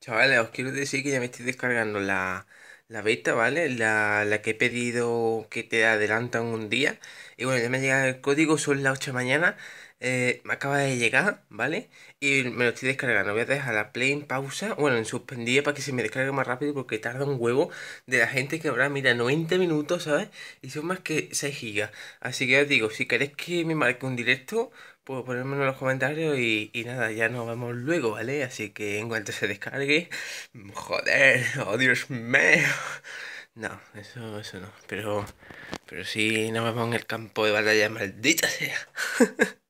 Chavales, os quiero decir que ya me estoy descargando la, la beta, ¿vale? La, la, que he pedido que te adelantan un día. Y bueno, ya me ha llegado el código, son las 8 de la mañana. Eh, me acaba de llegar, ¿vale? Y me lo estoy descargando. Voy a dejar la play en pausa, bueno, en suspendida para que se me descargue más rápido porque tarda un huevo de la gente que habrá, mira, 90 minutos, ¿sabes? Y son más que 6 gigas. Así que os digo, si queréis que me marque un directo, pues ponerme en los comentarios y, nada, ya nos vemos luego, ¿vale? Así que en cuanto se descargue, joder, oh Dios mío. No, eso, eso no. Pero, pero sí nos vemos en el campo de batalla, maldita sea.